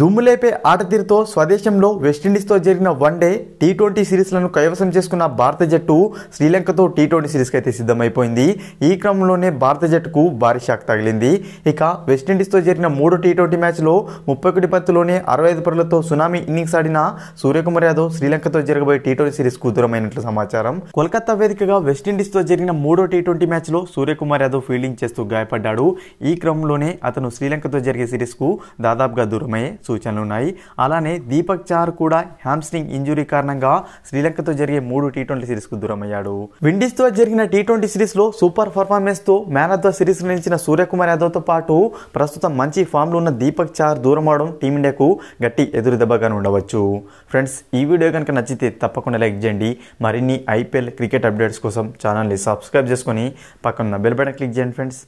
దుమ్ములేపే ఆట తీరుతో స్వదేశంలో వెస్టిండీస్తో జరిగిన వన్ డే టీ ట్వంటీ సిరీస్లను కైవసం చేసుకున్న భారత జట్టు శ్రీలంకతో టీ ట్వంటీ సిరీస్కి అయితే సిద్ధమైపోయింది ఈ క్రమంలోనే భారత జట్టుకు భారీ షాక్ తగిలింది ఇక వెస్టిండీస్తో జరిగిన మూడు టీ ట్వంటీ మ్యాచ్లో ముప్పై ఒకటి పత్తులోనే అరవై ఐదు పరులతో సునామీ ఇన్నింగ్స్ ఆడిన సూర్యకుమార్ యాదవ్ శ్రీలంకతో జరగబోయే టీ ట్వంటీ సిరీస్కు దూరమైనట్లు సమాచారం కోల్కతా వేదికగా వెస్టిండీస్తో జరిగిన మూడో టీ ట్వంటీ మ్యాచ్లో సూర్యకుమార్ యాదవ్ ఫీల్డింగ్ చేస్తూ గాయపడ్డాడు ఈ క్రమంలోనే అతను శ్రీలంకతో జరిగే సిరీస్కు దాదాపుగా దూరమయ్యే సూచనలు ఉన్నాయి అలానే దీపక్ చార్ కూడా హ్యామ్స్ట్రింగ్ ఇంజురీ కారణంగా శ్రీలంకతో జరిగే మూడు టీ ట్వంటీ సిరీస్కు దూరమయ్యాడు విండీస్తో జరిగిన టీ ట్వంటీ సిరీస్లో సూపర్ తో మ్యాన్ ఆఫ్ ద సిరీస్ నిలిచిన సూర్యకుమార్ తో పాటు ప్రస్తుతం మంచి ఫామ్లో ఉన్న దీపక్ చార్ దూరం అవడం టీమిండియాకు గట్టి ఎదురు దెబ్బగానే ఉండవచ్చు ఫ్రెండ్స్ ఈ వీడియో కనుక నచ్చితే తప్పకుండా లైక్ చేయండి మరిన్ని ఐపీఎల్ క్రికెట్ అప్డేట్స్ కోసం ఛానల్ని సబ్స్క్రైబ్ చేసుకొని పక్కన బెల్ బటన్ క్లిక్ చేయండి ఫ్రెండ్స్